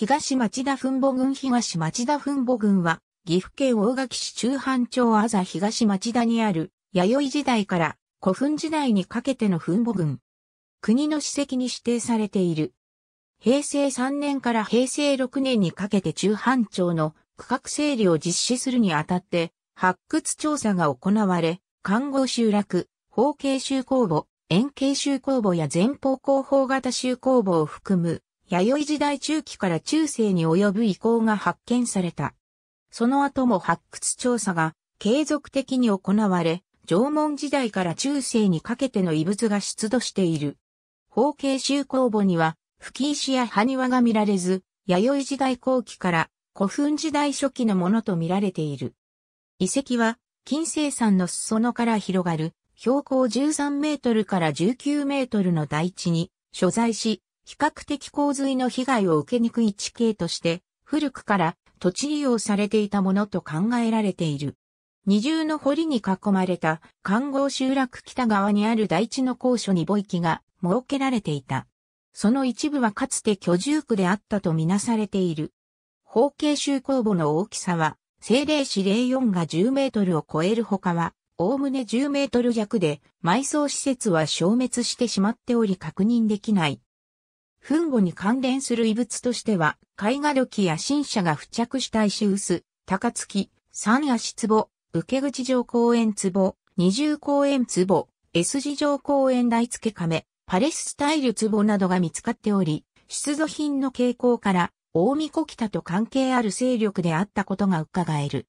東町田墳母群東町田墳母群は、岐阜県大垣市中半町あざ東町田にある、弥生時代から古墳時代にかけての墳母群。国の史跡に指定されている。平成3年から平成6年にかけて中半町の区画整理を実施するにあたって、発掘調査が行われ、看護集落、方形集工墓、円形集工墓や前方後方型集工墓を含む弥生時代中期から中世に及ぶ遺構が発見された。その後も発掘調査が継続的に行われ、縄文時代から中世にかけての遺物が出土している。方形集工墓には、吹石や埴輪が見られず、弥生時代後期から古墳時代初期のものと見られている。遺跡は、金星山の裾野から広がる、標高13メートルから19メートルの大地に所在し、比較的洪水の被害を受けにくい地形として、古くから土地利用されていたものと考えられている。二重の堀に囲まれた観合集落北側にある大地の高所に墓域が設けられていた。その一部はかつて居住区であったとみなされている。方形集公墓の大きさは、政令市04が10メートルを超える他は、おおむね10メートル弱で、埋葬施設は消滅してしまっており確認できない。墳墓に関連する遺物としては、絵画土器や新車が付着した石臼、高槻、三足壺、受口城公園壺、二重公園壺、S 字城公園大付亀、パレススタイル壺などが見つかっており、出土品の傾向から、大巫女北と関係ある勢力であったことが伺える。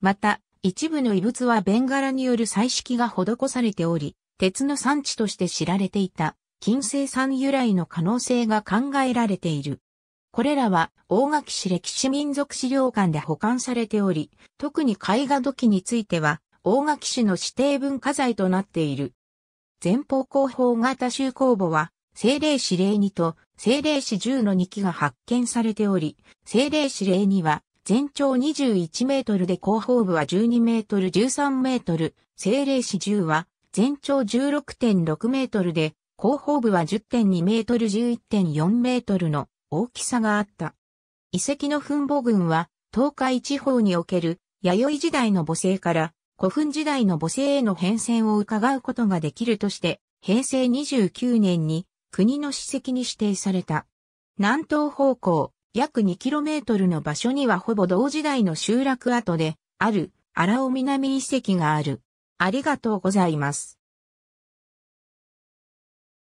また、一部の遺物はベンガラによる彩色が施されており、鉄の産地として知られていた。金星産由来の可能性が考えられている。これらは大垣市歴史民族資料館で保管されており、特に絵画土器については大垣市の指定文化財となっている。前方後方型集公墓は、政令市令2と政令市10の2機が発見されており、政令市令2は全長21メートルで後方部は12メートル13メートル、政令市10は全長16.6メートルで後方部は10.2メートル11.4メートルの大きさがあった。遺跡の墳墓群は東海地方における弥生時代の母性から古墳時代の母性への変遷を伺うことができるとして、平成29年に国の史跡に指定された。南東方向約 2km の場所にはほぼ同時代の集落跡である荒尾南遺跡がある。ありがとうございます。